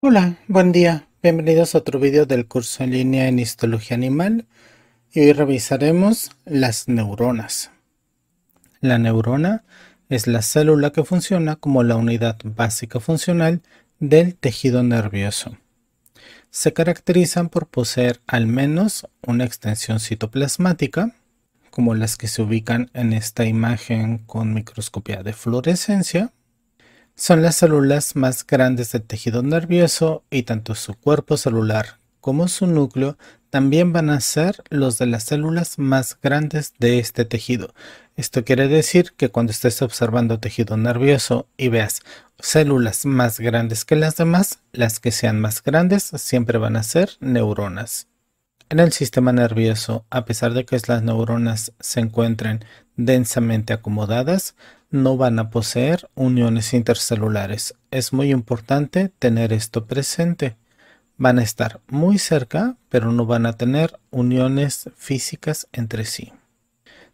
Hola, buen día. Bienvenidos a otro vídeo del curso en línea en histología animal y hoy revisaremos las neuronas. La neurona es la célula que funciona como la unidad básica funcional del tejido nervioso. Se caracterizan por poseer al menos una extensión citoplasmática, como las que se ubican en esta imagen con microscopía de fluorescencia, son las células más grandes del tejido nervioso y tanto su cuerpo celular como su núcleo también van a ser los de las células más grandes de este tejido. Esto quiere decir que cuando estés observando tejido nervioso y veas células más grandes que las demás, las que sean más grandes siempre van a ser neuronas. En el sistema nervioso, a pesar de que las neuronas se encuentren densamente acomodadas, no van a poseer uniones intercelulares. Es muy importante tener esto presente. Van a estar muy cerca, pero no van a tener uniones físicas entre sí.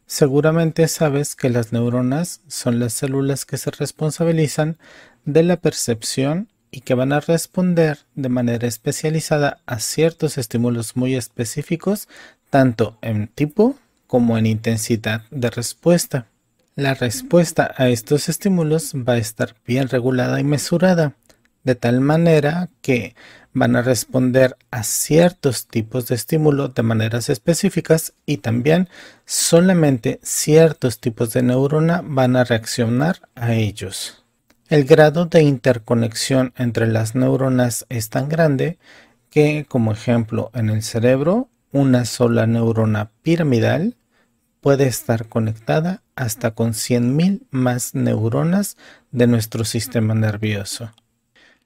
Seguramente sabes que las neuronas son las células que se responsabilizan de la percepción y que van a responder de manera especializada a ciertos estímulos muy específicos, tanto en tipo como en intensidad de respuesta. La respuesta a estos estímulos va a estar bien regulada y mesurada, de tal manera que van a responder a ciertos tipos de estímulo de maneras específicas y también solamente ciertos tipos de neurona van a reaccionar a ellos. El grado de interconexión entre las neuronas es tan grande que, como ejemplo, en el cerebro, una sola neurona piramidal puede estar conectada hasta con 100.000 más neuronas de nuestro sistema nervioso.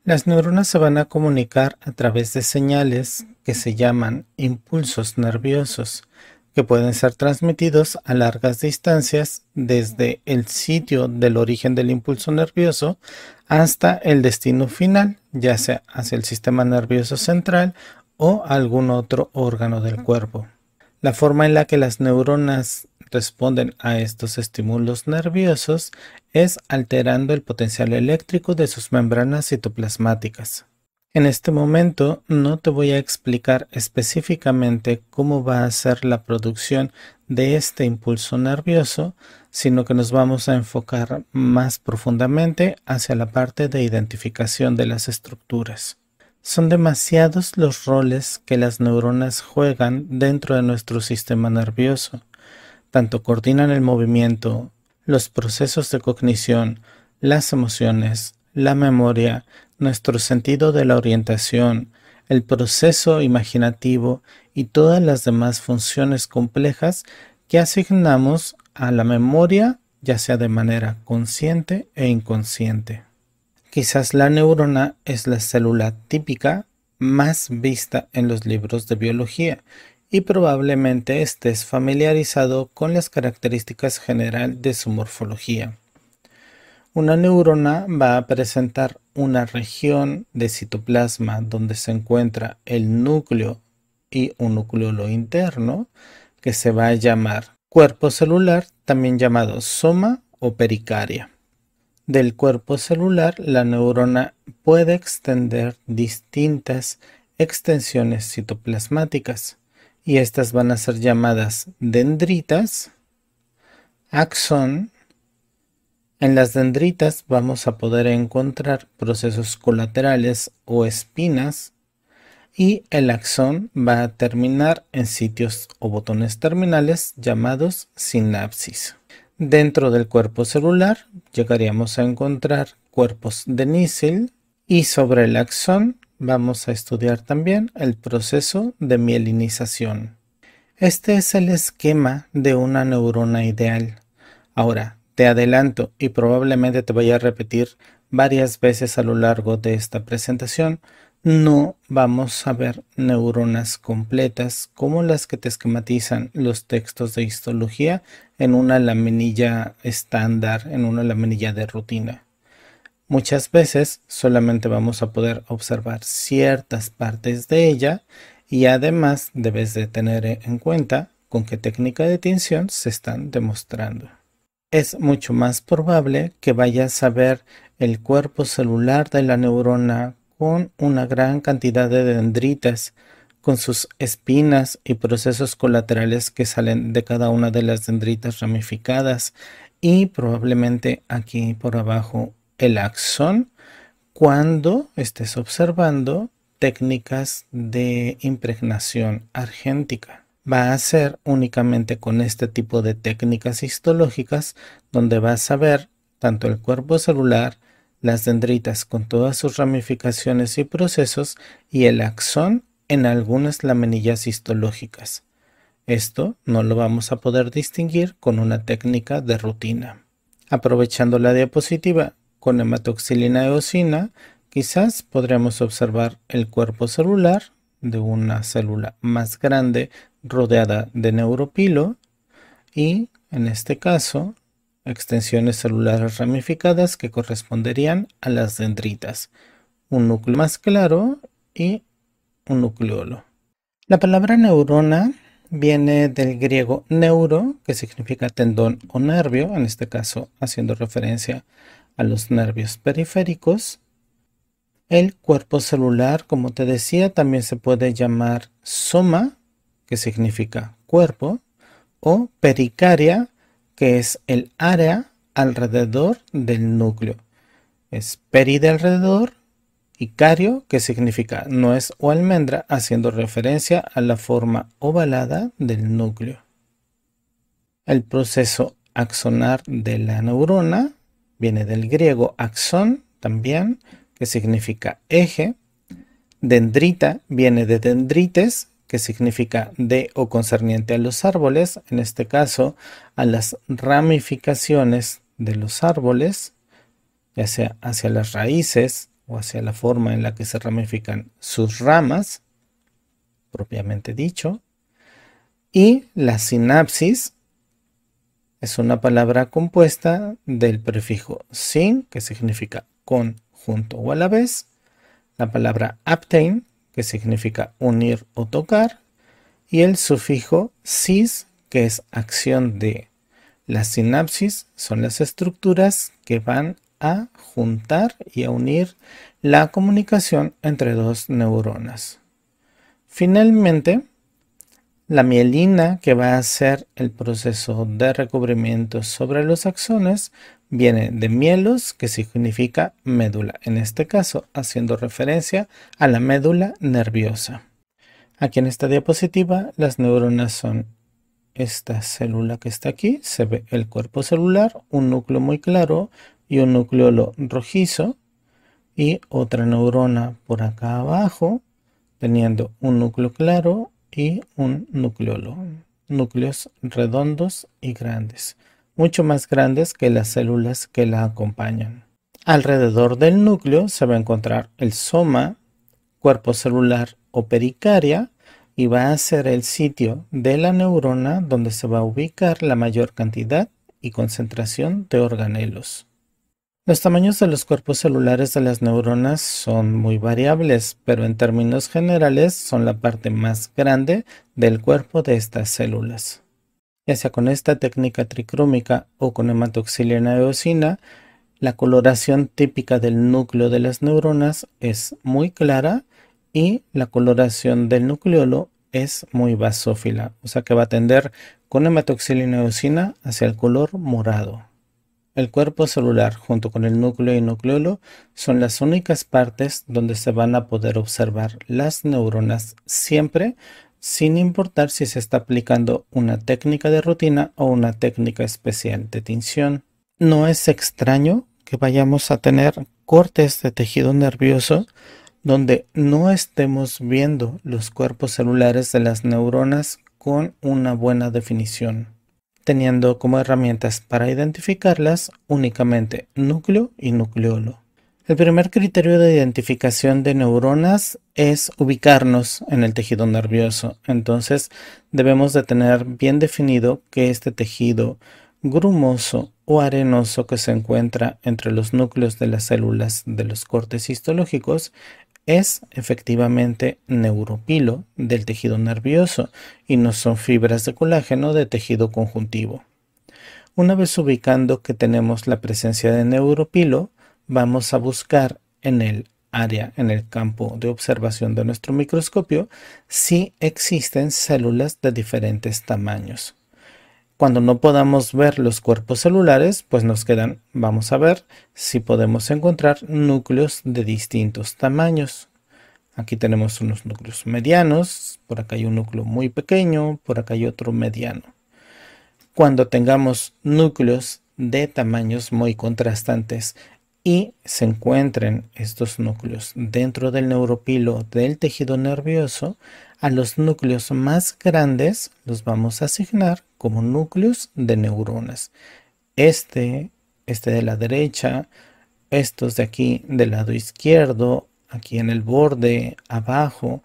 Las neuronas se van a comunicar a través de señales que se llaman impulsos nerviosos, que pueden ser transmitidos a largas distancias desde el sitio del origen del impulso nervioso hasta el destino final, ya sea hacia el sistema nervioso central o algún otro órgano del cuerpo. La forma en la que las neuronas responden a estos estímulos nerviosos es alterando el potencial eléctrico de sus membranas citoplasmáticas. En este momento no te voy a explicar específicamente cómo va a ser la producción de este impulso nervioso, sino que nos vamos a enfocar más profundamente hacia la parte de identificación de las estructuras. Son demasiados los roles que las neuronas juegan dentro de nuestro sistema nervioso. Tanto coordinan el movimiento, los procesos de cognición, las emociones, la memoria, nuestro sentido de la orientación, el proceso imaginativo y todas las demás funciones complejas que asignamos a la memoria, ya sea de manera consciente e inconsciente. Quizás la neurona es la célula típica más vista en los libros de biología y probablemente estés familiarizado con las características general de su morfología. Una neurona va a presentar una región de citoplasma donde se encuentra el núcleo y un núcleo interno que se va a llamar cuerpo celular, también llamado soma o pericaria. Del cuerpo celular, la neurona puede extender distintas extensiones citoplasmáticas y estas van a ser llamadas dendritas, axón, en las dendritas vamos a poder encontrar procesos colaterales o espinas y el axón va a terminar en sitios o botones terminales llamados sinapsis. Dentro del cuerpo celular llegaríamos a encontrar cuerpos de nícil y sobre el axón vamos a estudiar también el proceso de mielinización. Este es el esquema de una neurona ideal. Ahora, te adelanto y probablemente te vaya a repetir varias veces a lo largo de esta presentación, no vamos a ver neuronas completas como las que te esquematizan los textos de histología en una laminilla estándar, en una laminilla de rutina. Muchas veces solamente vamos a poder observar ciertas partes de ella y además debes de tener en cuenta con qué técnica de tinción se están demostrando es mucho más probable que vayas a ver el cuerpo celular de la neurona con una gran cantidad de dendritas, con sus espinas y procesos colaterales que salen de cada una de las dendritas ramificadas y probablemente aquí por abajo el axón cuando estés observando técnicas de impregnación argéntica va a ser únicamente con este tipo de técnicas histológicas donde vas a ver tanto el cuerpo celular, las dendritas con todas sus ramificaciones y procesos y el axón en algunas laminillas histológicas. Esto no lo vamos a poder distinguir con una técnica de rutina. Aprovechando la diapositiva con hematoxilina eosina, quizás podremos observar el cuerpo celular, de una célula más grande rodeada de neuropilo y, en este caso, extensiones celulares ramificadas que corresponderían a las dendritas, un núcleo más claro y un nucleolo. La palabra neurona viene del griego neuro, que significa tendón o nervio, en este caso haciendo referencia a los nervios periféricos, el cuerpo celular, como te decía, también se puede llamar soma, que significa cuerpo, o pericaria, que es el área alrededor del núcleo. Es peri de alrededor y cario, que significa nuez o almendra, haciendo referencia a la forma ovalada del núcleo. El proceso axonar de la neurona viene del griego axón también, que significa eje. Dendrita viene de dendrites, que significa de o concerniente a los árboles, en este caso a las ramificaciones de los árboles, ya sea hacia las raíces o hacia la forma en la que se ramifican sus ramas, propiamente dicho. Y la sinapsis es una palabra compuesta del prefijo sin, que significa con junto o a la vez, la palabra obtain, que significa unir o tocar, y el sufijo cis, que es acción de. La sinapsis son las estructuras que van a juntar y a unir la comunicación entre dos neuronas. Finalmente, la mielina, que va a hacer el proceso de recubrimiento sobre los axones, viene de mielos, que significa médula, en este caso haciendo referencia a la médula nerviosa. Aquí en esta diapositiva las neuronas son esta célula que está aquí, se ve el cuerpo celular, un núcleo muy claro y un núcleo rojizo y otra neurona por acá abajo teniendo un núcleo claro, y un nucleolo, núcleos redondos y grandes, mucho más grandes que las células que la acompañan. Alrededor del núcleo se va a encontrar el soma, cuerpo celular o pericaria, y va a ser el sitio de la neurona donde se va a ubicar la mayor cantidad y concentración de organelos. Los tamaños de los cuerpos celulares de las neuronas son muy variables, pero en términos generales son la parte más grande del cuerpo de estas células. Ya sea con esta técnica tricrómica o con hematoxilina eosina, la coloración típica del núcleo de las neuronas es muy clara y la coloración del nucleolo es muy basófila, o sea que va a tender con hematoxilina eosina hacia el color morado. El cuerpo celular junto con el núcleo y nucleolo son las únicas partes donde se van a poder observar las neuronas siempre sin importar si se está aplicando una técnica de rutina o una técnica especial de tinción. No es extraño que vayamos a tener cortes de tejido nervioso donde no estemos viendo los cuerpos celulares de las neuronas con una buena definición teniendo como herramientas para identificarlas únicamente núcleo y nucleolo. El primer criterio de identificación de neuronas es ubicarnos en el tejido nervioso. Entonces debemos de tener bien definido que este tejido grumoso o arenoso que se encuentra entre los núcleos de las células de los cortes histológicos es efectivamente neuropilo del tejido nervioso y no son fibras de colágeno de tejido conjuntivo. Una vez ubicando que tenemos la presencia de neuropilo, vamos a buscar en el área, en el campo de observación de nuestro microscopio, si existen células de diferentes tamaños. Cuando no podamos ver los cuerpos celulares, pues nos quedan, vamos a ver si podemos encontrar núcleos de distintos tamaños. Aquí tenemos unos núcleos medianos, por acá hay un núcleo muy pequeño, por acá hay otro mediano. Cuando tengamos núcleos de tamaños muy contrastantes y se encuentren estos núcleos dentro del neuropilo del tejido nervioso, a los núcleos más grandes los vamos a asignar como núcleos de neuronas. Este, este de la derecha, estos de aquí del lado izquierdo, aquí en el borde, abajo,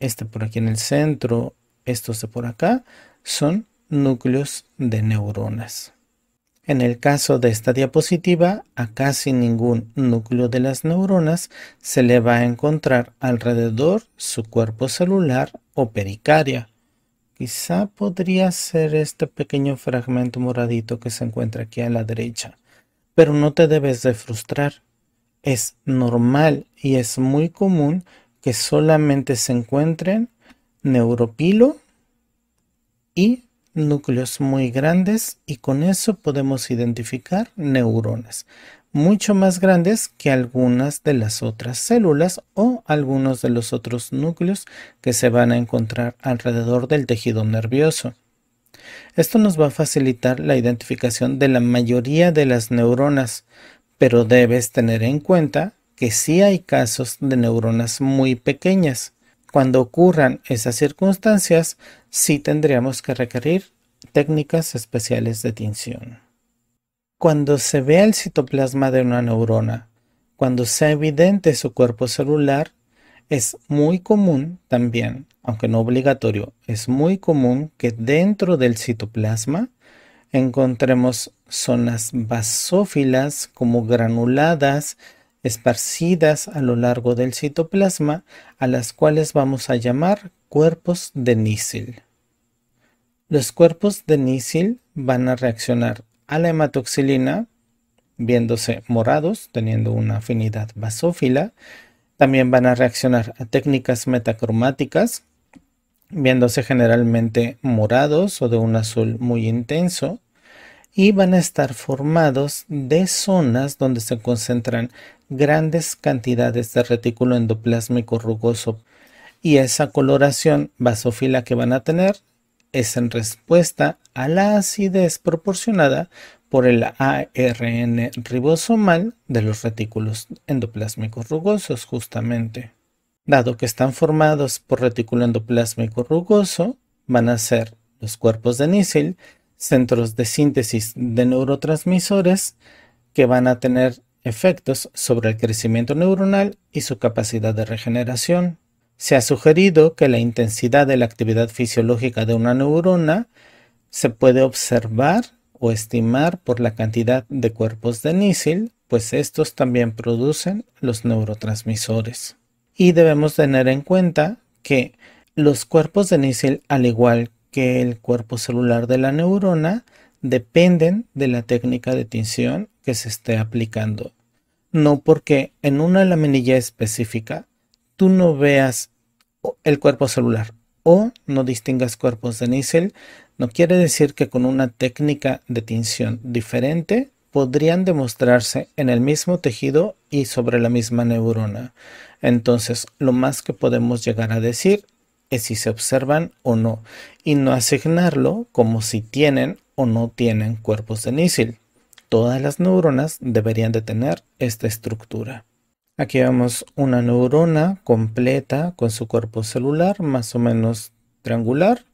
este por aquí en el centro, estos de por acá, son núcleos de neuronas. En el caso de esta diapositiva, a casi ningún núcleo de las neuronas se le va a encontrar alrededor su cuerpo celular o pericaria. Quizá podría ser este pequeño fragmento moradito que se encuentra aquí a la derecha. Pero no te debes de frustrar. Es normal y es muy común que solamente se encuentren neuropilo y núcleos muy grandes y con eso podemos identificar neuronas mucho más grandes que algunas de las otras células o algunos de los otros núcleos que se van a encontrar alrededor del tejido nervioso. Esto nos va a facilitar la identificación de la mayoría de las neuronas, pero debes tener en cuenta que sí hay casos de neuronas muy pequeñas, cuando ocurran esas circunstancias, sí tendríamos que requerir técnicas especiales de tinción. Cuando se ve el citoplasma de una neurona, cuando sea evidente su cuerpo celular, es muy común también, aunque no obligatorio, es muy común que dentro del citoplasma encontremos zonas basófilas como granuladas, esparcidas a lo largo del citoplasma, a las cuales vamos a llamar cuerpos de nísil. Los cuerpos de nísil van a reaccionar a la hematoxilina, viéndose morados, teniendo una afinidad basófila. También van a reaccionar a técnicas metacromáticas, viéndose generalmente morados o de un azul muy intenso y van a estar formados de zonas donde se concentran grandes cantidades de retículo endoplásmico rugoso y esa coloración basófila que van a tener es en respuesta a la acidez proporcionada por el ARN ribosomal de los retículos endoplásmicos rugosos justamente. Dado que están formados por retículo endoplásmico rugoso, van a ser los cuerpos de nícil, centros de síntesis de neurotransmisores que van a tener efectos sobre el crecimiento neuronal y su capacidad de regeneración. Se ha sugerido que la intensidad de la actividad fisiológica de una neurona se puede observar o estimar por la cantidad de cuerpos de nísil pues estos también producen los neurotransmisores. Y debemos tener en cuenta que los cuerpos de nísil al igual que el cuerpo celular de la neurona, dependen de la técnica de tinción que se esté aplicando. No porque en una laminilla específica tú no veas el cuerpo celular o no distingas cuerpos de níquel, no quiere decir que con una técnica de tinción diferente podrían demostrarse en el mismo tejido y sobre la misma neurona. Entonces, lo más que podemos llegar a decir es si se observan o no, y no asignarlo como si tienen no tienen cuerpos de Todas las neuronas deberían de tener esta estructura. Aquí vemos una neurona completa con su cuerpo celular más o menos triangular,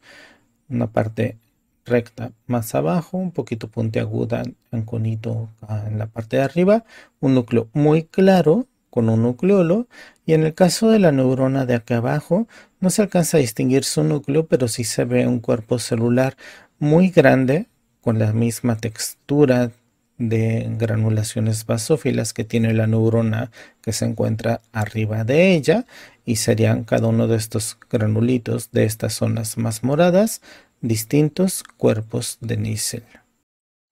una parte recta más abajo, un poquito puntiaguda en conito en la parte de arriba, un núcleo muy claro con un nucleolo y en el caso de la neurona de acá abajo no se alcanza a distinguir su núcleo pero sí se ve un cuerpo celular muy grande con la misma textura de granulaciones basófilas que tiene la neurona que se encuentra arriba de ella y serían cada uno de estos granulitos de estas zonas más moradas distintos cuerpos de Nissl.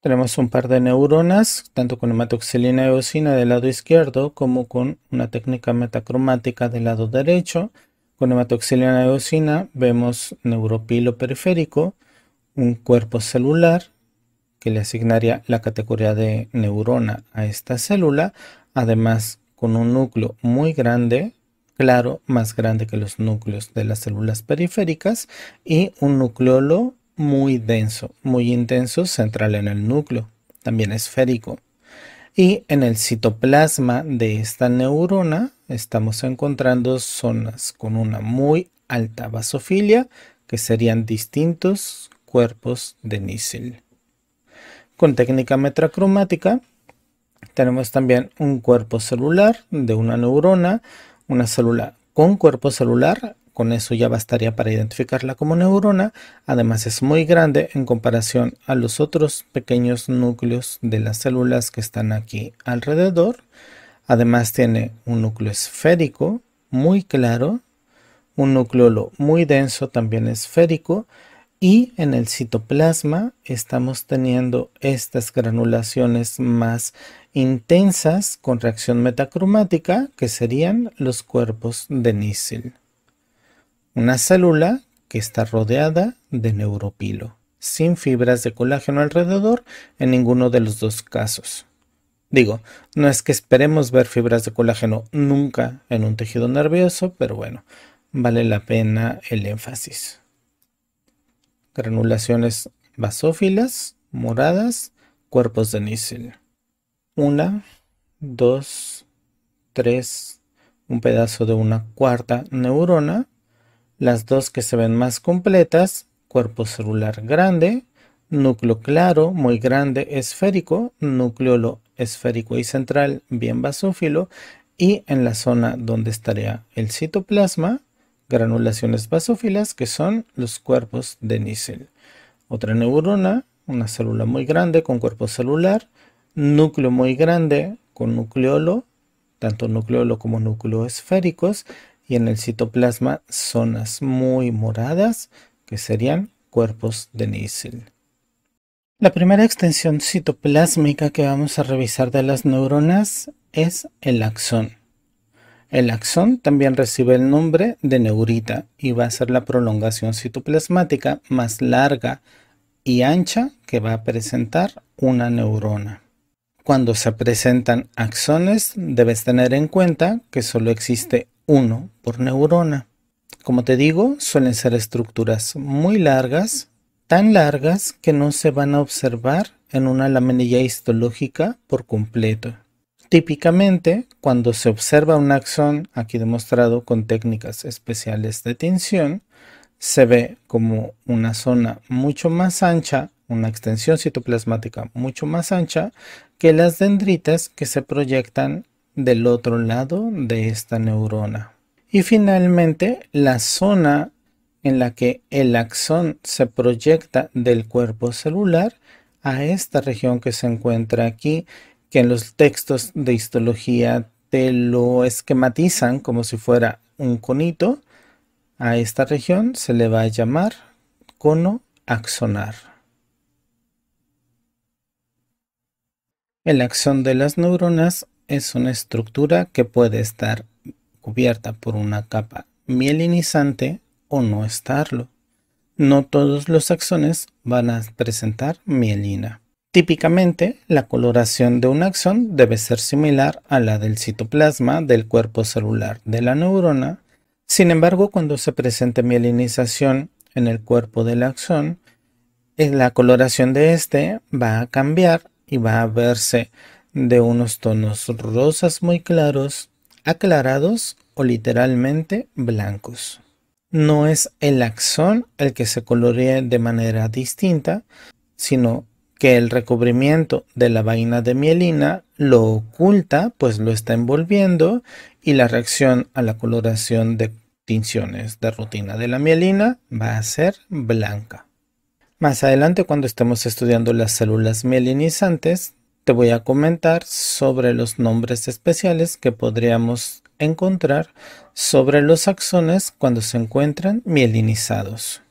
Tenemos un par de neuronas, tanto con hematoxilina y eosina del lado izquierdo como con una técnica metacromática del lado derecho. Con hematoxilina y eosina vemos neuropilo periférico, un cuerpo celular que le asignaría la categoría de neurona a esta célula, además con un núcleo muy grande, claro, más grande que los núcleos de las células periféricas y un nucleolo muy denso, muy intenso, central en el núcleo, también esférico. Y en el citoplasma de esta neurona estamos encontrando zonas con una muy alta basofilia, que serían distintos cuerpos de Nissl con técnica metacromática Tenemos también un cuerpo celular de una neurona, una célula con cuerpo celular, con eso ya bastaría para identificarla como neurona. Además es muy grande en comparación a los otros pequeños núcleos de las células que están aquí alrededor. Además tiene un núcleo esférico muy claro, un núcleo muy denso también esférico. Y en el citoplasma estamos teniendo estas granulaciones más intensas con reacción metacromática que serían los cuerpos de Nissl, Una célula que está rodeada de neuropilo, sin fibras de colágeno alrededor en ninguno de los dos casos. Digo, no es que esperemos ver fibras de colágeno nunca en un tejido nervioso, pero bueno, vale la pena el énfasis granulaciones basófilas, moradas, cuerpos de níquel. Una, dos, tres, un pedazo de una cuarta neurona, las dos que se ven más completas, cuerpo celular grande, núcleo claro, muy grande, esférico, núcleo esférico y central, bien basófilo, y en la zona donde estaría el citoplasma, granulaciones basófilas, que son los cuerpos de nísel. Otra neurona, una célula muy grande con cuerpo celular, núcleo muy grande con nucleolo, tanto nucleolo como núcleo esféricos, y en el citoplasma zonas muy moradas, que serían cuerpos de nísel. La primera extensión citoplásmica que vamos a revisar de las neuronas es el axón. El axón también recibe el nombre de neurita y va a ser la prolongación citoplasmática más larga y ancha que va a presentar una neurona. Cuando se presentan axones, debes tener en cuenta que solo existe uno por neurona. Como te digo, suelen ser estructuras muy largas, tan largas que no se van a observar en una laminilla histológica por completo. Típicamente, cuando se observa un axón, aquí demostrado con técnicas especiales de tinción, se ve como una zona mucho más ancha, una extensión citoplasmática mucho más ancha que las dendritas que se proyectan del otro lado de esta neurona. Y finalmente, la zona en la que el axón se proyecta del cuerpo celular a esta región que se encuentra aquí que en los textos de histología te lo esquematizan como si fuera un conito, a esta región se le va a llamar cono axonar. El axón de las neuronas es una estructura que puede estar cubierta por una capa mielinizante o no estarlo. No todos los axones van a presentar mielina. Típicamente, la coloración de un axón debe ser similar a la del citoplasma del cuerpo celular de la neurona. Sin embargo, cuando se presente mielinización en el cuerpo del axón, eh, la coloración de este va a cambiar y va a verse de unos tonos rosas muy claros, aclarados o literalmente blancos. No es el axón el que se colorea de manera distinta, sino que el recubrimiento de la vaina de mielina lo oculta, pues lo está envolviendo, y la reacción a la coloración de tinciones de rutina de la mielina va a ser blanca. Más adelante, cuando estemos estudiando las células mielinizantes, te voy a comentar sobre los nombres especiales que podríamos encontrar sobre los axones cuando se encuentran mielinizados.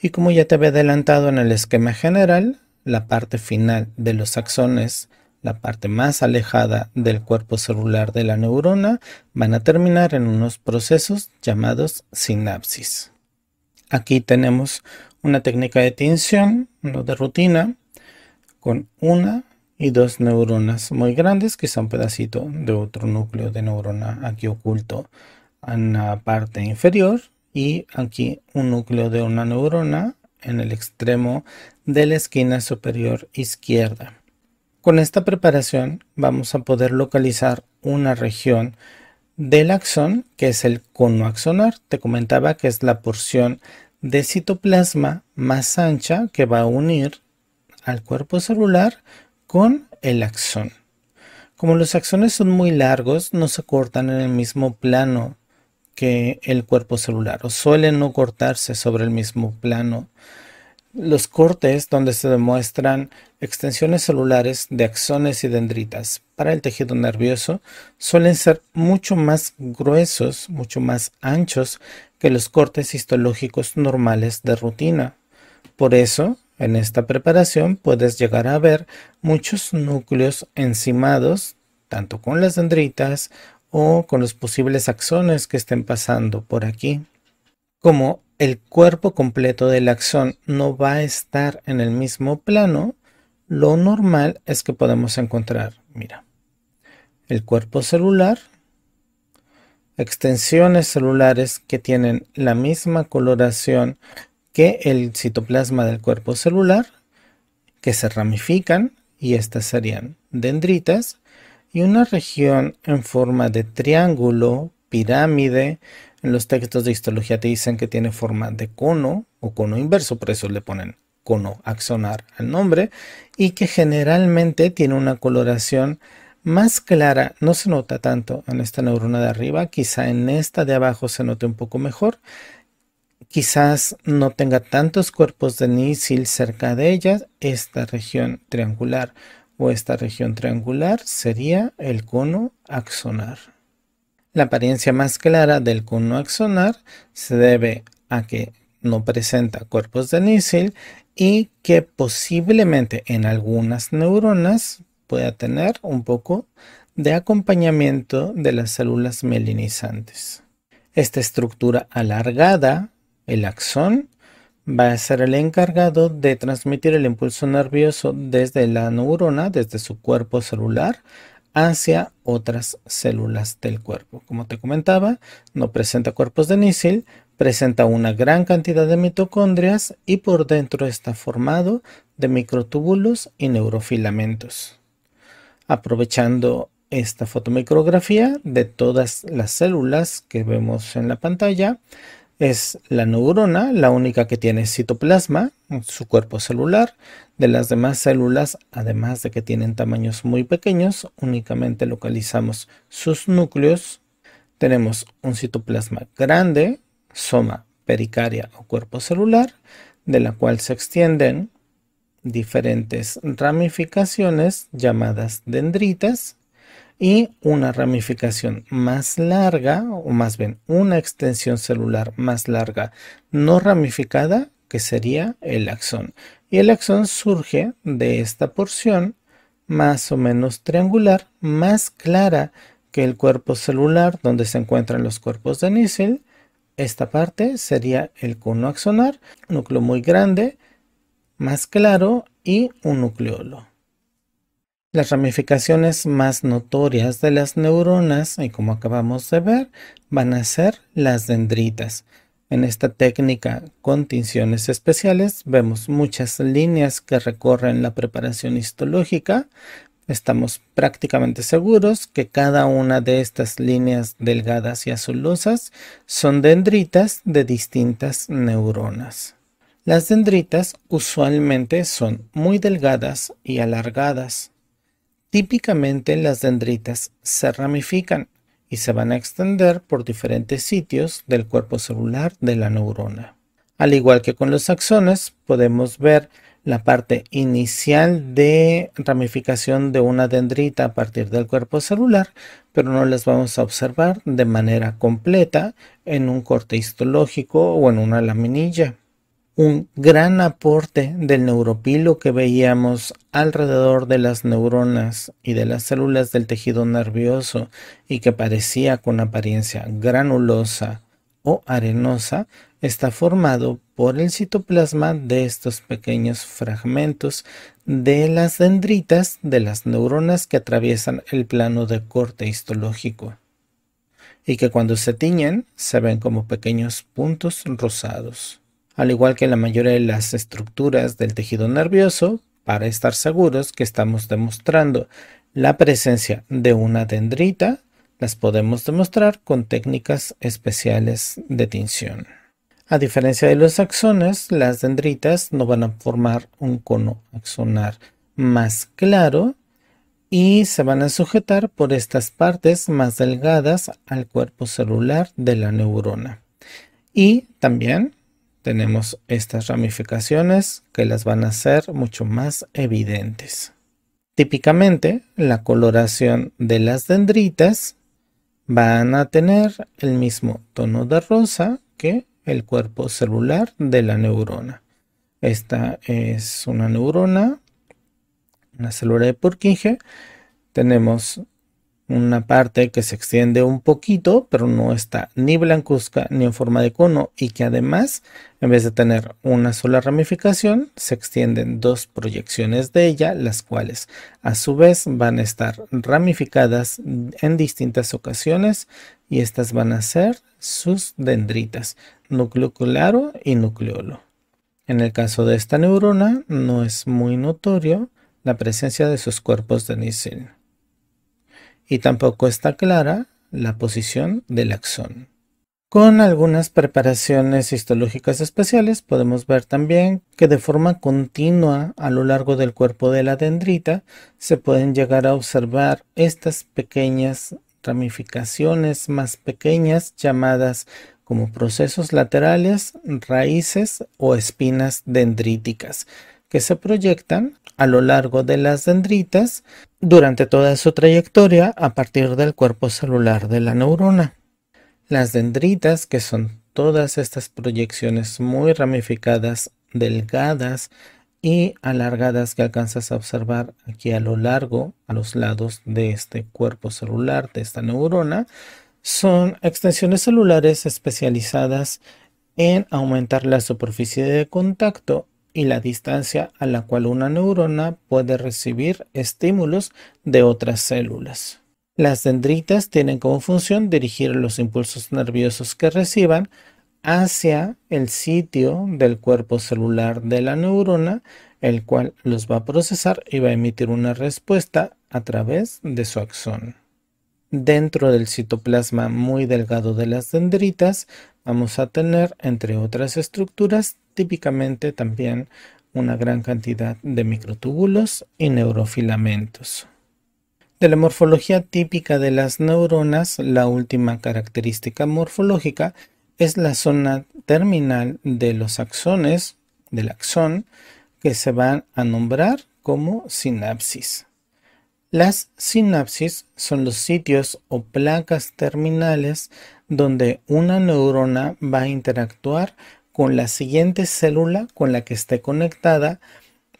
Y como ya te había adelantado en el esquema general, la parte final de los axones, la parte más alejada del cuerpo celular de la neurona, van a terminar en unos procesos llamados sinapsis. Aquí tenemos una técnica de tinción, no de rutina, con una y dos neuronas muy grandes, que son pedacito de otro núcleo de neurona aquí oculto en la parte inferior y aquí un núcleo de una neurona en el extremo de la esquina superior izquierda. Con esta preparación vamos a poder localizar una región del axón, que es el cono axonar. Te comentaba que es la porción de citoplasma más ancha que va a unir al cuerpo celular con el axón. Como los axones son muy largos, no se cortan en el mismo plano que el cuerpo celular o suelen no cortarse sobre el mismo plano. Los cortes donde se demuestran extensiones celulares de axones y dendritas para el tejido nervioso suelen ser mucho más gruesos, mucho más anchos que los cortes histológicos normales de rutina. Por eso, en esta preparación puedes llegar a ver muchos núcleos encimados, tanto con las dendritas o con los posibles axones que estén pasando por aquí. Como el cuerpo completo del axón no va a estar en el mismo plano, lo normal es que podemos encontrar, mira, el cuerpo celular, extensiones celulares que tienen la misma coloración que el citoplasma del cuerpo celular, que se ramifican, y estas serían dendritas, y una región en forma de triángulo, pirámide. En los textos de histología te dicen que tiene forma de cono o cono inverso, por eso le ponen cono axonar al nombre, y que generalmente tiene una coloración más clara, no se nota tanto en esta neurona de arriba, quizá en esta de abajo se note un poco mejor, quizás no tenga tantos cuerpos de nísil cerca de ella, esta región triangular o esta región triangular sería el cono axonar. La apariencia más clara del cono axonar se debe a que no presenta cuerpos de nísil y que posiblemente en algunas neuronas pueda tener un poco de acompañamiento de las células melinizantes. Esta estructura alargada, el axón, va a ser el encargado de transmitir el impulso nervioso desde la neurona, desde su cuerpo celular, hacia otras células del cuerpo. Como te comentaba, no presenta cuerpos de nísil. presenta una gran cantidad de mitocondrias y por dentro está formado de microtúbulos y neurofilamentos. Aprovechando esta fotomicrografía de todas las células que vemos en la pantalla, es la neurona, la única que tiene citoplasma, su cuerpo celular. De las demás células, además de que tienen tamaños muy pequeños, únicamente localizamos sus núcleos. Tenemos un citoplasma grande, soma, pericaria o cuerpo celular, de la cual se extienden diferentes ramificaciones llamadas dendritas y una ramificación más larga, o más bien una extensión celular más larga no ramificada, que sería el axón. Y el axón surge de esta porción más o menos triangular, más clara que el cuerpo celular donde se encuentran los cuerpos de Nissl. Esta parte sería el cono axonar, núcleo muy grande, más claro y un nucleolo. Las ramificaciones más notorias de las neuronas, y como acabamos de ver, van a ser las dendritas. En esta técnica con tinciones especiales vemos muchas líneas que recorren la preparación histológica. Estamos prácticamente seguros que cada una de estas líneas delgadas y azulosas son dendritas de distintas neuronas. Las dendritas usualmente son muy delgadas y alargadas. Típicamente las dendritas se ramifican y se van a extender por diferentes sitios del cuerpo celular de la neurona. Al igual que con los axones, podemos ver la parte inicial de ramificación de una dendrita a partir del cuerpo celular, pero no las vamos a observar de manera completa en un corte histológico o en una laminilla un gran aporte del neuropilo que veíamos alrededor de las neuronas y de las células del tejido nervioso y que parecía con apariencia granulosa o arenosa, está formado por el citoplasma de estos pequeños fragmentos de las dendritas de las neuronas que atraviesan el plano de corte histológico y que cuando se tiñen se ven como pequeños puntos rosados al igual que la mayoría de las estructuras del tejido nervioso, para estar seguros que estamos demostrando la presencia de una dendrita, las podemos demostrar con técnicas especiales de tinción. A diferencia de los axones, las dendritas no van a formar un cono axonar más claro y se van a sujetar por estas partes más delgadas al cuerpo celular de la neurona. Y también tenemos estas ramificaciones que las van a hacer mucho más evidentes. Típicamente, la coloración de las dendritas van a tener el mismo tono de rosa que el cuerpo celular de la neurona. Esta es una neurona, una célula de Purkinje. Tenemos una parte que se extiende un poquito, pero no está ni blancuzca ni en forma de cono y que además, en vez de tener una sola ramificación, se extienden dos proyecciones de ella, las cuales a su vez van a estar ramificadas en distintas ocasiones y estas van a ser sus dendritas, núcleo y nucleolo. En el caso de esta neurona, no es muy notorio la presencia de sus cuerpos de nicil y tampoco está clara la posición del axón. Con algunas preparaciones histológicas especiales podemos ver también que de forma continua a lo largo del cuerpo de la dendrita se pueden llegar a observar estas pequeñas ramificaciones más pequeñas llamadas como procesos laterales, raíces o espinas dendríticas que se proyectan a lo largo de las dendritas durante toda su trayectoria a partir del cuerpo celular de la neurona. Las dendritas, que son todas estas proyecciones muy ramificadas, delgadas y alargadas que alcanzas a observar aquí a lo largo, a los lados de este cuerpo celular, de esta neurona, son extensiones celulares especializadas en aumentar la superficie de contacto y la distancia a la cual una neurona puede recibir estímulos de otras células. Las dendritas tienen como función dirigir los impulsos nerviosos que reciban hacia el sitio del cuerpo celular de la neurona, el cual los va a procesar y va a emitir una respuesta a través de su axón. Dentro del citoplasma muy delgado de las dendritas vamos a tener, entre otras estructuras, típicamente también una gran cantidad de microtúbulos y neurofilamentos. De la morfología típica de las neuronas, la última característica morfológica es la zona terminal de los axones, del axón, que se van a nombrar como sinapsis. Las sinapsis son los sitios o placas terminales donde una neurona va a interactuar con la siguiente célula con la que esté conectada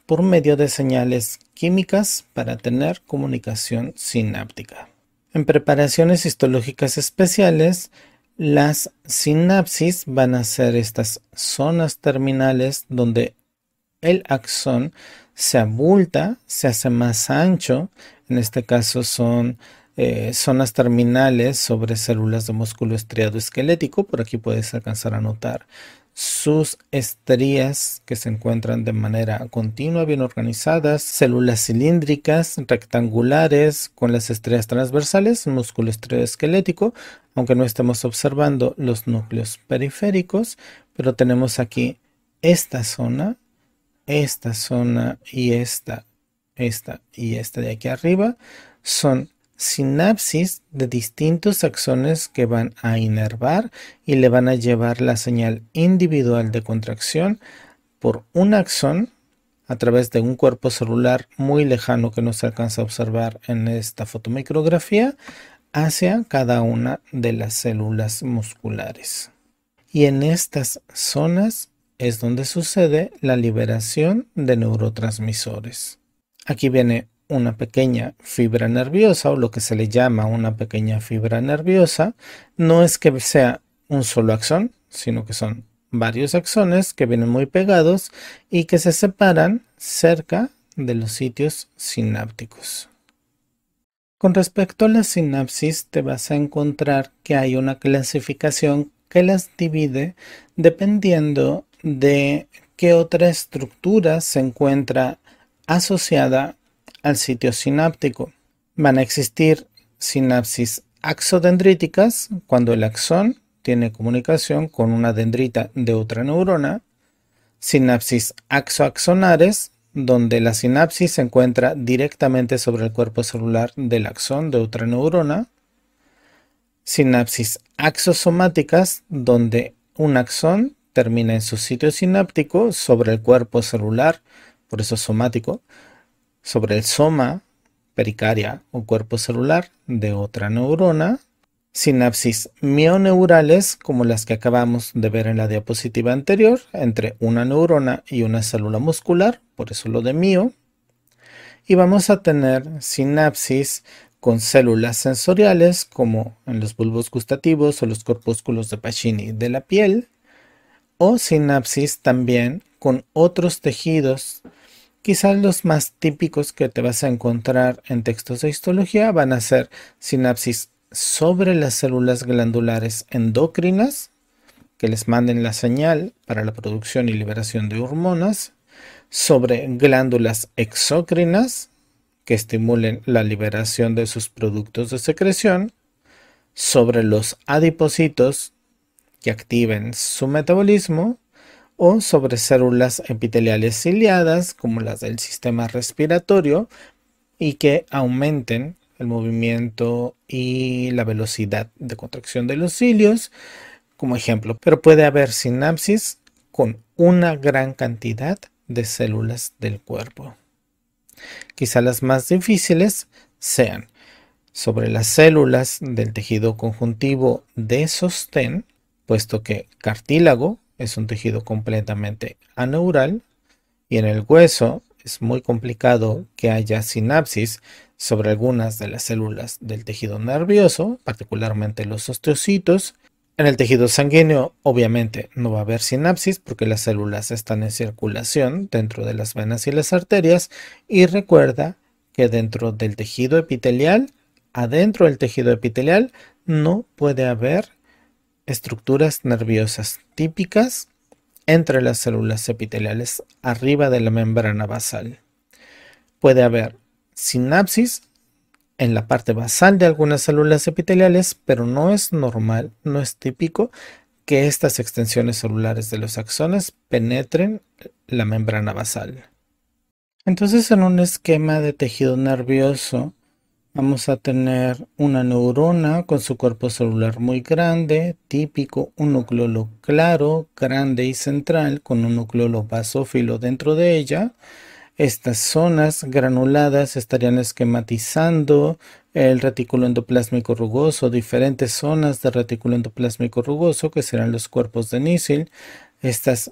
por medio de señales químicas para tener comunicación sináptica. En preparaciones histológicas especiales, las sinapsis van a ser estas zonas terminales donde el axón se abulta, se hace más ancho, en este caso son eh, zonas terminales sobre células de músculo estriado esquelético, por aquí puedes alcanzar a notar sus estrías que se encuentran de manera continua, bien organizadas, células cilíndricas, rectangulares, con las estrías transversales, músculo esquelético, aunque no estemos observando los núcleos periféricos, pero tenemos aquí esta zona, esta zona y esta, esta y esta de aquí arriba, son sinapsis de distintos axones que van a inervar y le van a llevar la señal individual de contracción por un axón a través de un cuerpo celular muy lejano que no se alcanza a observar en esta fotomicrografía hacia cada una de las células musculares. Y en estas zonas es donde sucede la liberación de neurotransmisores. Aquí viene una pequeña fibra nerviosa o lo que se le llama una pequeña fibra nerviosa, no es que sea un solo axón, sino que son varios axones que vienen muy pegados y que se separan cerca de los sitios sinápticos. Con respecto a la sinapsis, te vas a encontrar que hay una clasificación que las divide dependiendo de qué otra estructura se encuentra asociada al sitio sináptico. Van a existir sinapsis axodendríticas cuando el axón tiene comunicación con una dendrita de otra neurona, sinapsis axoaxonares, donde la sinapsis se encuentra directamente sobre el cuerpo celular del axón de otra neurona, sinapsis axosomáticas, donde un axón termina en su sitio sináptico sobre el cuerpo celular, por eso somático, sobre el soma, pericaria o cuerpo celular de otra neurona, sinapsis mioneurales como las que acabamos de ver en la diapositiva anterior entre una neurona y una célula muscular, por eso lo de mio, y vamos a tener sinapsis con células sensoriales como en los bulbos gustativos o los corpúsculos de Pacini de la piel, o sinapsis también con otros tejidos Quizás los más típicos que te vas a encontrar en textos de histología van a ser sinapsis sobre las células glandulares endocrinas que les manden la señal para la producción y liberación de hormonas, sobre glándulas exócrinas, que estimulen la liberación de sus productos de secreción, sobre los adipocitos, que activen su metabolismo, o sobre células epiteliales ciliadas, como las del sistema respiratorio, y que aumenten el movimiento y la velocidad de contracción de los cilios, como ejemplo. Pero puede haber sinapsis con una gran cantidad de células del cuerpo. Quizá las más difíciles sean sobre las células del tejido conjuntivo de sostén, puesto que cartílago es un tejido completamente aneural y en el hueso es muy complicado que haya sinapsis sobre algunas de las células del tejido nervioso, particularmente los osteocitos. En el tejido sanguíneo obviamente no va a haber sinapsis porque las células están en circulación dentro de las venas y las arterias y recuerda que dentro del tejido epitelial, adentro del tejido epitelial, no puede haber estructuras nerviosas típicas entre las células epiteliales arriba de la membrana basal. Puede haber sinapsis en la parte basal de algunas células epiteliales, pero no es normal, no es típico que estas extensiones celulares de los axones penetren la membrana basal. Entonces, en un esquema de tejido nervioso Vamos a tener una neurona con su cuerpo celular muy grande, típico, un núcleo claro, grande y central, con un núcleo basófilo dentro de ella. Estas zonas granuladas estarían esquematizando el retículo endoplásmico rugoso, diferentes zonas de retículo endoplásmico rugoso, que serán los cuerpos de nísil. Estas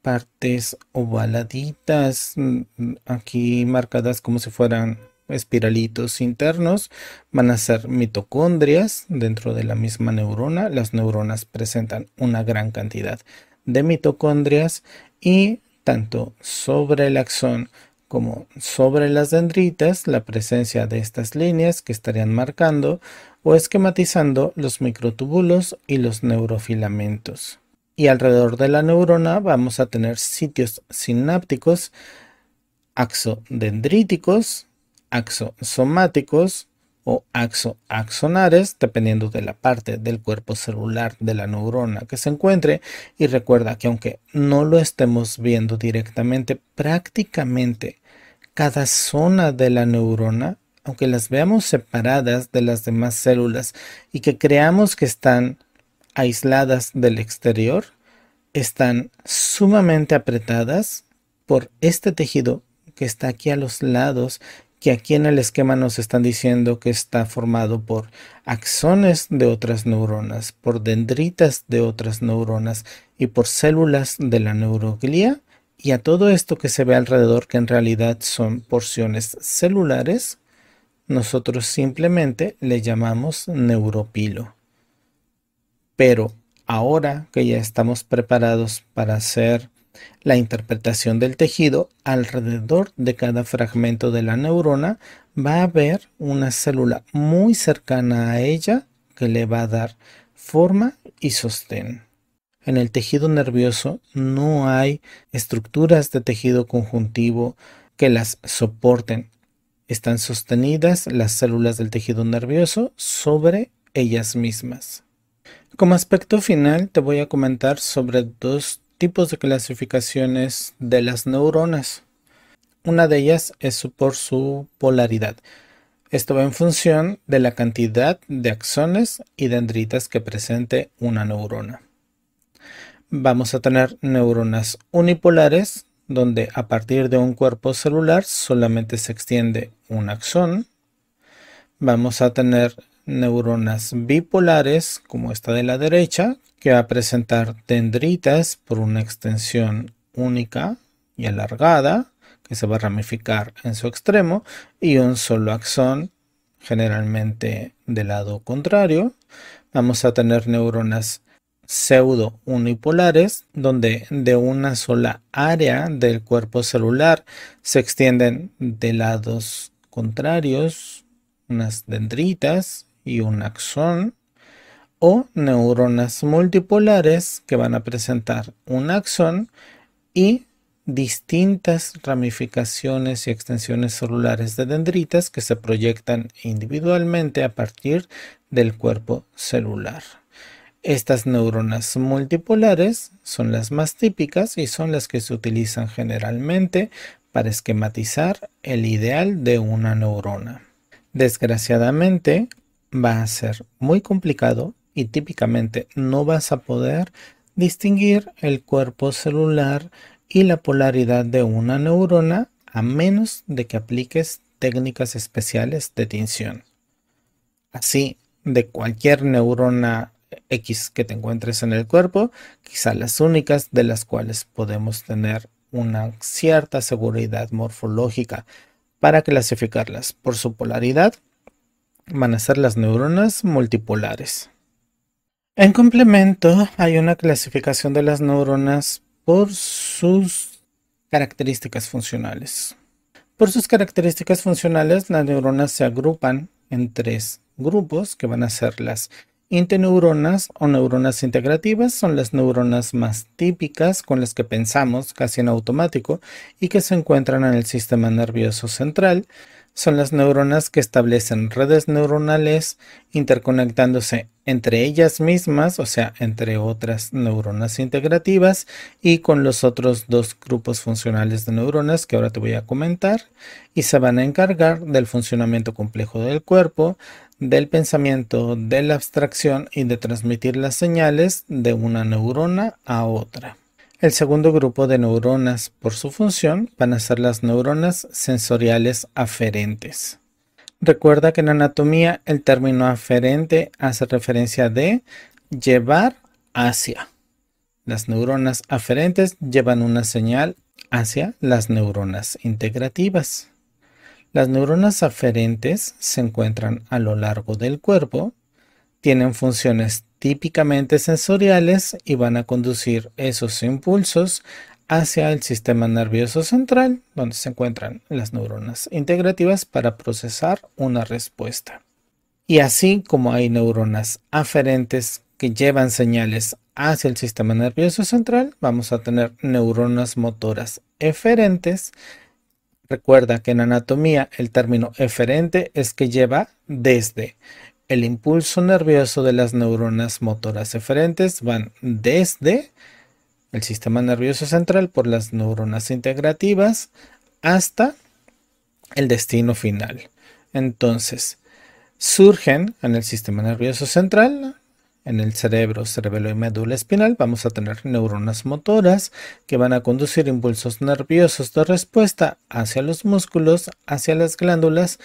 partes ovaladitas, mm, aquí marcadas como si fueran espiralitos internos van a ser mitocondrias dentro de la misma neurona. Las neuronas presentan una gran cantidad de mitocondrias y tanto sobre el axón como sobre las dendritas, la presencia de estas líneas que estarían marcando o esquematizando los microtúbulos y los neurofilamentos. Y alrededor de la neurona vamos a tener sitios sinápticos axodendríticos axosomáticos o axoaxonares, dependiendo de la parte del cuerpo celular de la neurona que se encuentre. Y recuerda que aunque no lo estemos viendo directamente, prácticamente cada zona de la neurona, aunque las veamos separadas de las demás células y que creamos que están aisladas del exterior, están sumamente apretadas por este tejido que está aquí a los lados que aquí en el esquema nos están diciendo que está formado por axones de otras neuronas, por dendritas de otras neuronas y por células de la neuroglía. Y a todo esto que se ve alrededor, que en realidad son porciones celulares, nosotros simplemente le llamamos neuropilo. Pero ahora que ya estamos preparados para hacer la interpretación del tejido alrededor de cada fragmento de la neurona va a haber una célula muy cercana a ella que le va a dar forma y sostén. En el tejido nervioso no hay estructuras de tejido conjuntivo que las soporten. Están sostenidas las células del tejido nervioso sobre ellas mismas. Como aspecto final te voy a comentar sobre dos tipos de clasificaciones de las neuronas. Una de ellas es por su polaridad. Esto va en función de la cantidad de axones y dendritas que presente una neurona. Vamos a tener neuronas unipolares, donde a partir de un cuerpo celular solamente se extiende un axón. Vamos a tener neuronas bipolares, como esta de la derecha, que va a presentar dendritas por una extensión única y alargada, que se va a ramificar en su extremo, y un solo axón, generalmente del lado contrario. Vamos a tener neuronas pseudo unipolares, donde de una sola área del cuerpo celular se extienden de lados contrarios unas dendritas y un axón o neuronas multipolares que van a presentar un axón y distintas ramificaciones y extensiones celulares de dendritas que se proyectan individualmente a partir del cuerpo celular. Estas neuronas multipolares son las más típicas y son las que se utilizan generalmente para esquematizar el ideal de una neurona. Desgraciadamente, va a ser muy complicado y típicamente no vas a poder distinguir el cuerpo celular y la polaridad de una neurona a menos de que apliques técnicas especiales de tinción. Así, de cualquier neurona X que te encuentres en el cuerpo, quizá las únicas de las cuales podemos tener una cierta seguridad morfológica para clasificarlas por su polaridad van a ser las neuronas multipolares. En complemento, hay una clasificación de las neuronas por sus características funcionales. Por sus características funcionales, las neuronas se agrupan en tres grupos que van a ser las Interneuronas o neuronas integrativas son las neuronas más típicas con las que pensamos casi en automático y que se encuentran en el sistema nervioso central son las neuronas que establecen redes neuronales interconectándose entre ellas mismas, o sea, entre otras neuronas integrativas y con los otros dos grupos funcionales de neuronas que ahora te voy a comentar y se van a encargar del funcionamiento complejo del cuerpo, del pensamiento, de la abstracción y de transmitir las señales de una neurona a otra. El segundo grupo de neuronas por su función van a ser las neuronas sensoriales aferentes. Recuerda que en anatomía el término aferente hace referencia de llevar hacia. Las neuronas aferentes llevan una señal hacia las neuronas integrativas. Las neuronas aferentes se encuentran a lo largo del cuerpo, tienen funciones típicamente sensoriales y van a conducir esos impulsos hacia el sistema nervioso central, donde se encuentran las neuronas integrativas para procesar una respuesta. Y así como hay neuronas aferentes que llevan señales hacia el sistema nervioso central, vamos a tener neuronas motoras eferentes. Recuerda que en anatomía el término eferente es que lleva desde el impulso nervioso de las neuronas motoras eferentes van desde el sistema nervioso central por las neuronas integrativas hasta el destino final. Entonces, surgen en el sistema nervioso central, en el cerebro, cerebelo y médula espinal, vamos a tener neuronas motoras que van a conducir impulsos nerviosos de respuesta hacia los músculos, hacia las glándulas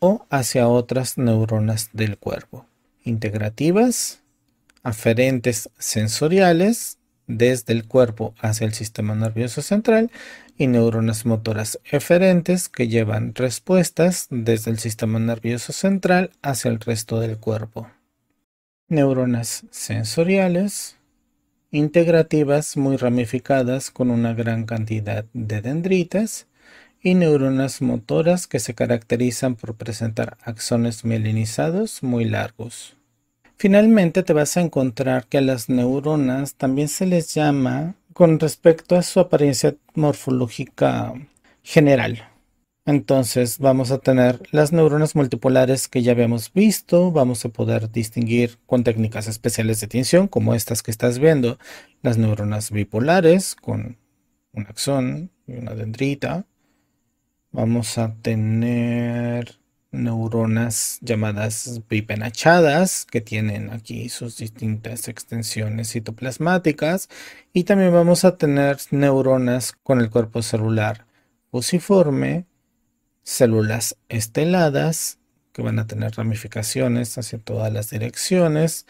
o hacia otras neuronas del cuerpo. Integrativas, aferentes sensoriales, desde el cuerpo hacia el sistema nervioso central y neuronas motoras eferentes que llevan respuestas desde el sistema nervioso central hacia el resto del cuerpo. Neuronas sensoriales integrativas muy ramificadas con una gran cantidad de dendritas y neuronas motoras que se caracterizan por presentar axones mielinizados muy largos. Finalmente te vas a encontrar que a las neuronas también se les llama con respecto a su apariencia morfológica general. Entonces vamos a tener las neuronas multipolares que ya habíamos visto, vamos a poder distinguir con técnicas especiales de tinción como estas que estás viendo, las neuronas bipolares con un axón y una dendrita, Vamos a tener neuronas llamadas bipenachadas, que tienen aquí sus distintas extensiones citoplasmáticas y también vamos a tener neuronas con el cuerpo celular fusiforme, células esteladas que van a tener ramificaciones hacia todas las direcciones,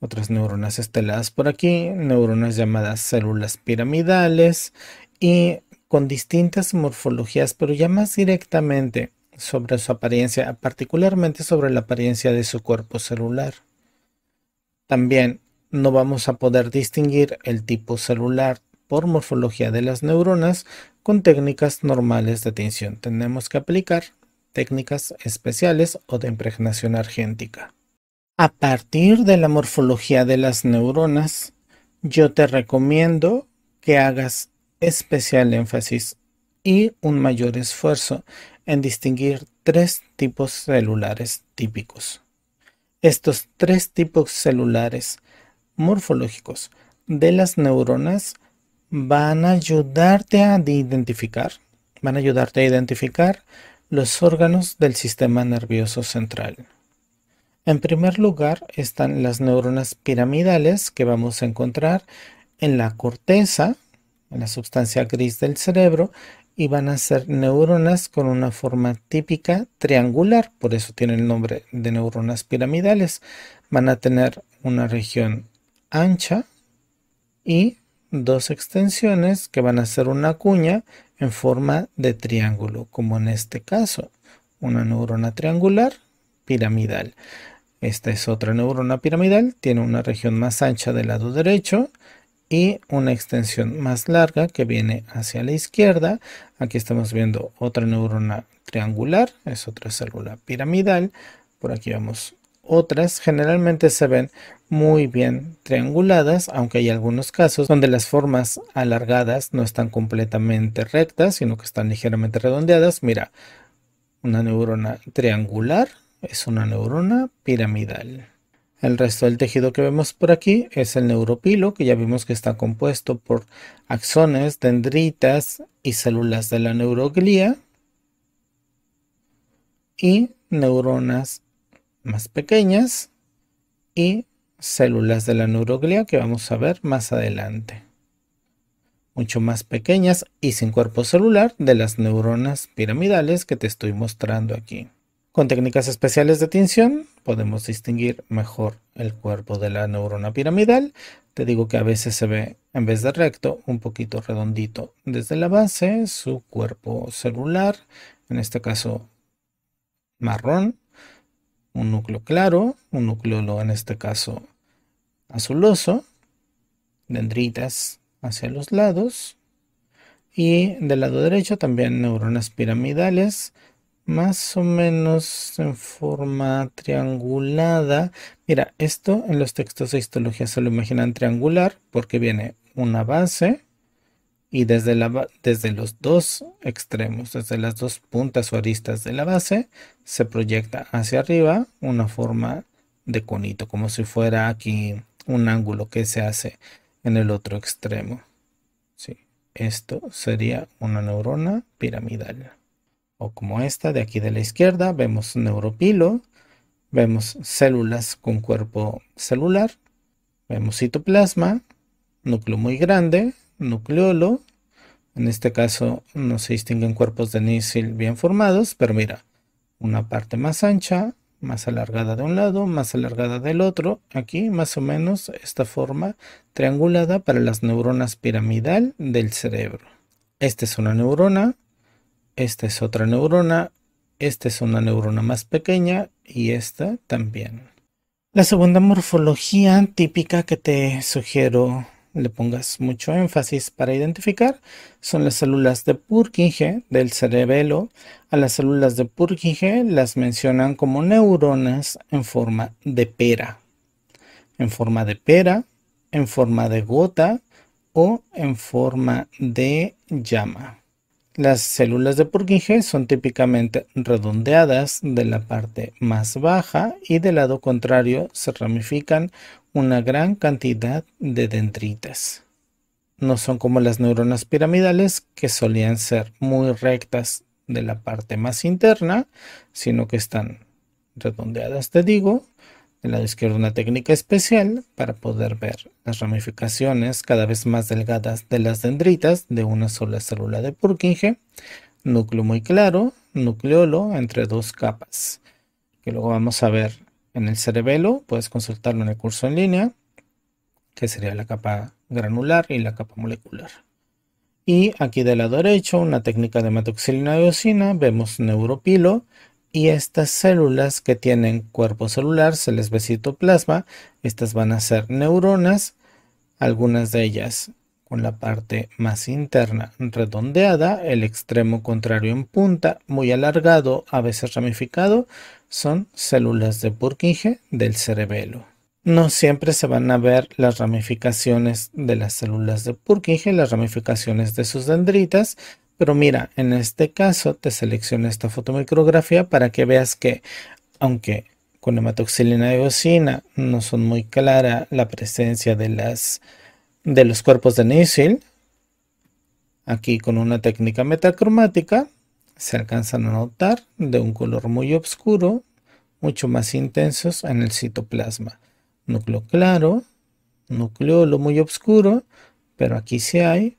otras neuronas esteladas por aquí, neuronas llamadas células piramidales y con distintas morfologías, pero ya más directamente sobre su apariencia, particularmente sobre la apariencia de su cuerpo celular. También no vamos a poder distinguir el tipo celular por morfología de las neuronas con técnicas normales de tensión. Tenemos que aplicar técnicas especiales o de impregnación argéntica. A partir de la morfología de las neuronas, yo te recomiendo que hagas especial énfasis y un mayor esfuerzo en distinguir tres tipos celulares típicos. Estos tres tipos celulares morfológicos de las neuronas van a ayudarte a identificar, van a ayudarte a identificar los órganos del sistema nervioso central. En primer lugar están las neuronas piramidales que vamos a encontrar en la corteza la sustancia gris del cerebro y van a ser neuronas con una forma típica triangular, por eso tiene el nombre de neuronas piramidales. Van a tener una región ancha y dos extensiones que van a ser una cuña en forma de triángulo, como en este caso, una neurona triangular piramidal. Esta es otra neurona piramidal, tiene una región más ancha del lado derecho y una extensión más larga que viene hacia la izquierda. Aquí estamos viendo otra neurona triangular, es otra célula piramidal. Por aquí vemos otras. Generalmente se ven muy bien trianguladas, aunque hay algunos casos donde las formas alargadas no están completamente rectas, sino que están ligeramente redondeadas. Mira, una neurona triangular es una neurona piramidal. El resto del tejido que vemos por aquí es el neuropilo, que ya vimos que está compuesto por axones, dendritas y células de la neuroglía y neuronas más pequeñas y células de la neuroglía que vamos a ver más adelante. Mucho más pequeñas y sin cuerpo celular de las neuronas piramidales que te estoy mostrando aquí. Con técnicas especiales de tinción podemos distinguir mejor el cuerpo de la neurona piramidal. Te digo que a veces se ve en vez de recto un poquito redondito desde la base, su cuerpo celular, en este caso marrón, un núcleo claro, un núcleo en este caso azuloso, dendritas hacia los lados y del lado derecho también neuronas piramidales más o menos en forma triangulada. Mira, esto en los textos de histología se lo imaginan triangular porque viene una base y desde, los dos extremos, desde las dos puntas o aristas de la base, se proyecta hacia arriba una forma de conito, como si fuera aquí un ángulo que se hace en el otro extremo. Sí, esto sería una neurona piramidal o como esta de aquí de la izquierda, vemos neuropilo, vemos células con cuerpo celular, vemos citoplasma, núcleo muy grande, nucleolo, en este caso no se distinguen cuerpos de nísil bien formados, pero mira, una parte más ancha, más alargada de un lado, más alargada del otro. Aquí más o menos esta forma triangulada para las neuronas piramidal del cerebro. Esta es una neurona, esta es otra neurona, esta es una neurona más pequeña y esta también. La segunda morfología típica que te sugiero le pongas mucho énfasis para identificar son las células de Purkinje del cerebelo. A las células de Purkinje las mencionan como neuronas en forma de pera, en forma de pera, en forma de gota o en forma de llama. Las células de Purkinje son típicamente redondeadas de la parte más baja y del lado contrario se ramifican una gran cantidad de dendritas. No son como las neuronas piramidales que solían ser muy rectas de la parte más interna, sino que están redondeadas, te digo, del lado izquierdo una técnica especial para poder ver las ramificaciones cada vez más delgadas de las dendritas de una sola célula de Purkinje, núcleo muy claro, nucleolo entre dos capas, que luego vamos a ver en el cerebelo, puedes consultarlo en el curso en línea, que sería la capa granular y la capa molecular. Y aquí del lado derecho, una técnica de hematoxilina y eosina, vemos neuropilo, y estas células que tienen cuerpo celular se les ve citoplasma. Estas van a ser neuronas, algunas de ellas con la parte más interna redondeada, el extremo contrario en punta, muy alargado, a veces ramificado, son células de Purkinje del cerebelo. No siempre se van a ver las ramificaciones de las células de Purkinje, las ramificaciones de sus dendritas, pero mira, en este caso te selecciono esta fotomicrografía para que veas que, aunque con hematoxilina y eosina no son muy clara la presencia de, las, de los cuerpos de Nissl, aquí con una técnica metacromática se alcanzan a notar de un color muy oscuro, mucho más intensos en el citoplasma. Núcleo claro, lo muy oscuro, pero aquí sí hay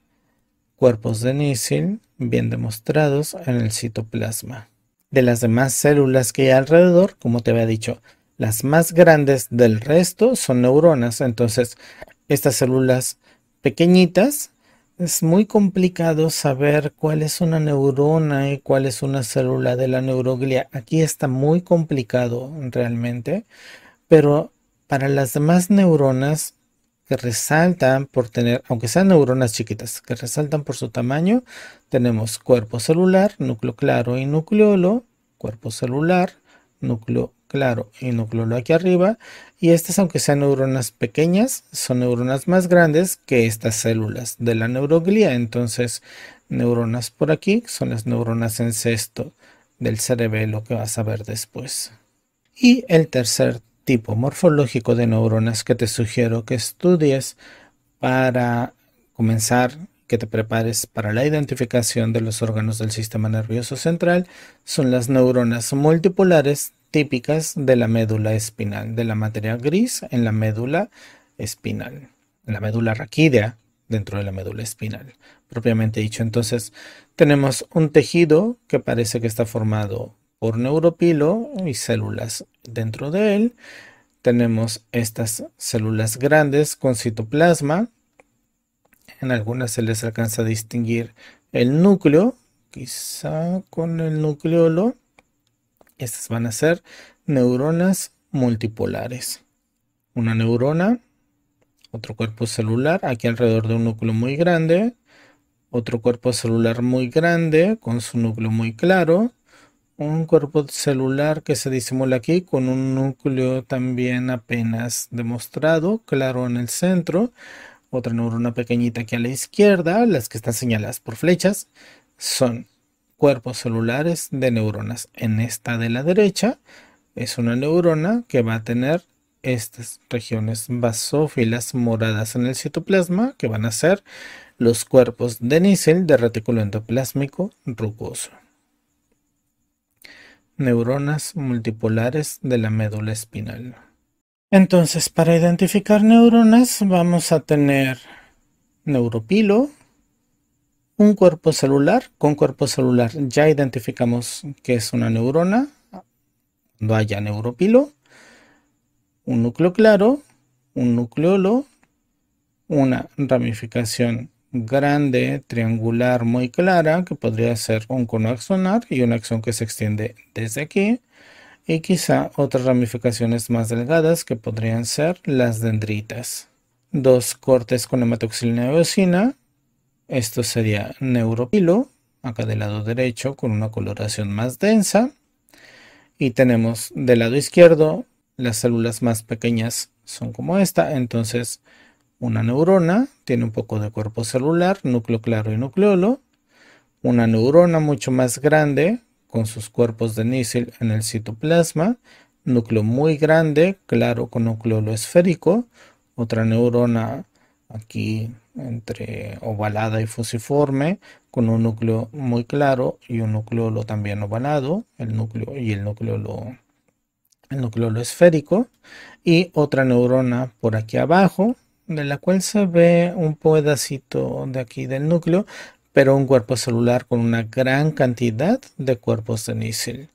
cuerpos de nísil bien demostrados en el citoplasma. De las demás células que hay alrededor, como te había dicho, las más grandes del resto son neuronas, entonces estas células pequeñitas es muy complicado saber cuál es una neurona y cuál es una célula de la neuroglia. Aquí está muy complicado realmente, pero para las demás neuronas que resaltan por tener, aunque sean neuronas chiquitas, que resaltan por su tamaño, tenemos cuerpo celular, núcleo claro y nucleolo, cuerpo celular, núcleo claro y nucleolo aquí arriba, y estas aunque sean neuronas pequeñas, son neuronas más grandes que estas células de la neuroglía, entonces neuronas por aquí son las neuronas en cesto del cerebelo que vas a ver después. Y el tercer tipo morfológico de neuronas que te sugiero que estudies para comenzar, que te prepares para la identificación de los órganos del sistema nervioso central, son las neuronas multipolares típicas de la médula espinal, de la materia gris en la médula espinal, en la médula raquídea dentro de la médula espinal, propiamente dicho. Entonces, tenemos un tejido que parece que está formado por neuropilo y células. Dentro de él tenemos estas células grandes con citoplasma. En algunas se les alcanza a distinguir el núcleo, quizá con el nucleolo. Estas van a ser neuronas multipolares. Una neurona, otro cuerpo celular, aquí alrededor de un núcleo muy grande, otro cuerpo celular muy grande con su núcleo muy claro, un cuerpo celular que se disimula aquí con un núcleo también apenas demostrado, claro en el centro, otra neurona pequeñita aquí a la izquierda, las que están señaladas por flechas, son cuerpos celulares de neuronas. En esta de la derecha es una neurona que va a tener estas regiones basófilas moradas en el citoplasma, que van a ser los cuerpos de nísel de retículo endoplásmico rugoso neuronas multipolares de la médula espinal. Entonces, para identificar neuronas vamos a tener neuropilo, un cuerpo celular. Con cuerpo celular ya identificamos que es una neurona, cuando haya neuropilo, un núcleo claro, un nucleolo, una ramificación grande, triangular, muy clara, que podría ser un cono axonar y una acción que se extiende desde aquí. Y quizá otras ramificaciones más delgadas que podrían ser las dendritas. Dos cortes con hematoxilina eosina. Esto sería neuropilo, acá del lado derecho, con una coloración más densa. Y tenemos del lado izquierdo las células más pequeñas son como esta, entonces una neurona tiene un poco de cuerpo celular, núcleo claro y nucleolo. Una neurona mucho más grande, con sus cuerpos de nísel en el citoplasma, núcleo muy grande, claro con nucleolo esférico, otra neurona aquí entre ovalada y fusiforme, con un núcleo muy claro y un nucleolo también ovalado, el núcleo y el nucleolo el núcleo esférico, y otra neurona por aquí abajo, de la cual se ve un pedacito de aquí del núcleo, pero un cuerpo celular con una gran cantidad de cuerpos de níquel.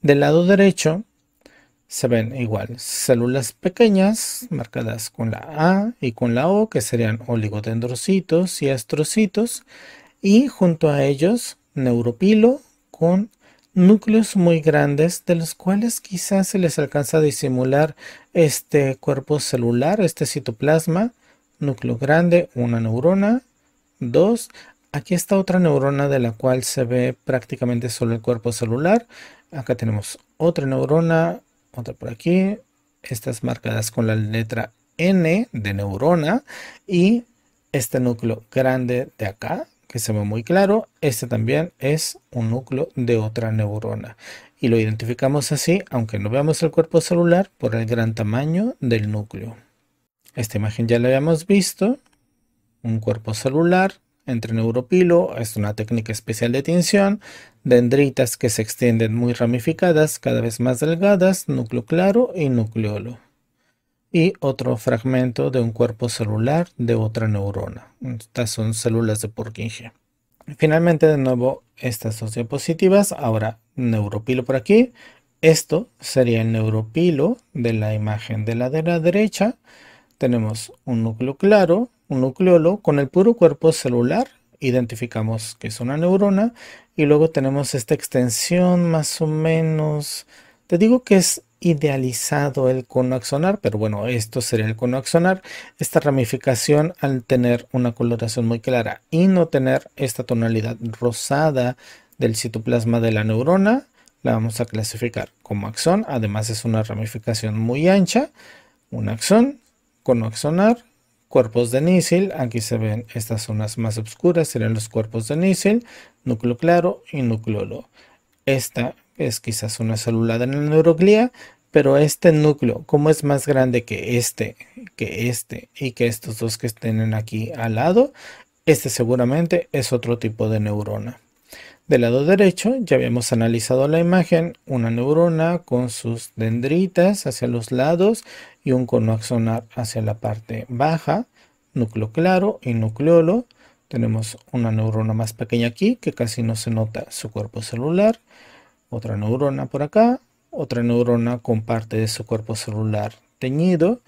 Del lado derecho se ven igual células pequeñas marcadas con la A y con la O, que serían oligodendrocitos y astrocitos, y junto a ellos neuropilo con núcleos muy grandes de los cuales quizás se les alcanza a disimular este cuerpo celular, este citoplasma, núcleo grande, una neurona, dos. Aquí está otra neurona de la cual se ve prácticamente solo el cuerpo celular. Acá tenemos otra neurona, otra por aquí. Estas marcadas con la letra N de neurona y este núcleo grande de acá, que se ve muy claro, este también es un núcleo de otra neurona. Y lo identificamos así, aunque no veamos el cuerpo celular, por el gran tamaño del núcleo. Esta imagen ya la habíamos visto, un cuerpo celular entre neuropilo, es una técnica especial de tinción, dendritas que se extienden muy ramificadas, cada vez más delgadas, núcleo claro y nucleolo y otro fragmento de un cuerpo celular de otra neurona. Estas son células de Purkinje. Finalmente, de nuevo, estas dos diapositivas. Ahora, neuropilo por aquí. Esto sería el neuropilo de la imagen de la, de la derecha. Tenemos un núcleo claro, un nucleolo con el puro cuerpo celular. Identificamos que es una neurona. Y luego tenemos esta extensión más o menos. Te digo que es idealizado el cono axonar, pero bueno, esto sería el cono axonar. Esta ramificación al tener una coloración muy clara y no tener esta tonalidad rosada del citoplasma de la neurona, la vamos a clasificar como axón. Además es una ramificación muy ancha, un axón, cono axonar, cuerpos de nísil. Aquí se ven estas zonas más oscuras, serían los cuerpos de nísil, núcleo claro y núcleo Esta es quizás una célula de la neuroglía, pero este núcleo, como es más grande que este, que este y que estos dos que estén aquí al lado, este seguramente es otro tipo de neurona. Del lado derecho ya habíamos analizado la imagen, una neurona con sus dendritas hacia los lados y un cono axonar hacia la parte baja, núcleo claro y nucleolo. Tenemos una neurona más pequeña aquí que casi no se nota su cuerpo celular otra neurona por acá, otra neurona con parte de su cuerpo celular teñido,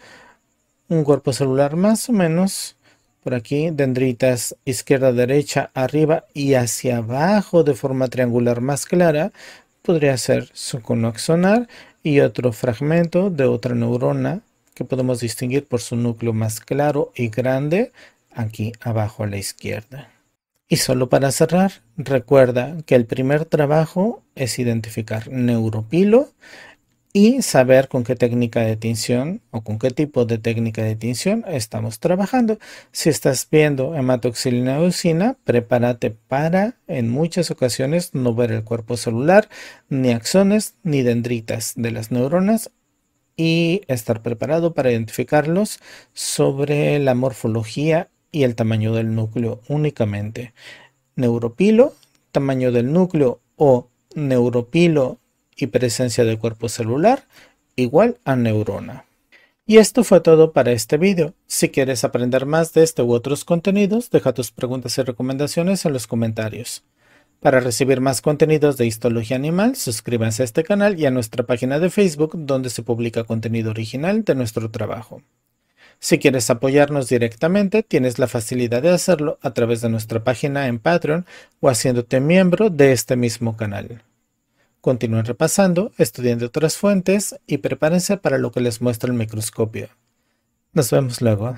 un cuerpo celular más o menos, por aquí dendritas izquierda, derecha, arriba y hacia abajo de forma triangular más clara, podría ser su cono y otro fragmento de otra neurona que podemos distinguir por su núcleo más claro y grande aquí abajo a la izquierda. Y solo para cerrar, recuerda que el primer trabajo es identificar neuropilo y saber con qué técnica de tinción o con qué tipo de técnica de tinción estamos trabajando. Si estás viendo hematoxilina eosina, prepárate para en muchas ocasiones no ver el cuerpo celular, ni axones, ni dendritas de las neuronas y estar preparado para identificarlos sobre la morfología y el tamaño del núcleo únicamente. Neuropilo, tamaño del núcleo o neuropilo y presencia de cuerpo celular igual a neurona. Y esto fue todo para este video. Si quieres aprender más de este u otros contenidos, deja tus preguntas y recomendaciones en los comentarios. Para recibir más contenidos de Histología Animal, suscríbanse a este canal y a nuestra página de Facebook donde se publica contenido original de nuestro trabajo. Si quieres apoyarnos directamente, tienes la facilidad de hacerlo a través de nuestra página en Patreon o haciéndote miembro de este mismo canal. Continúen repasando, estudiando otras fuentes y prepárense para lo que les muestra el microscopio. Nos vemos luego.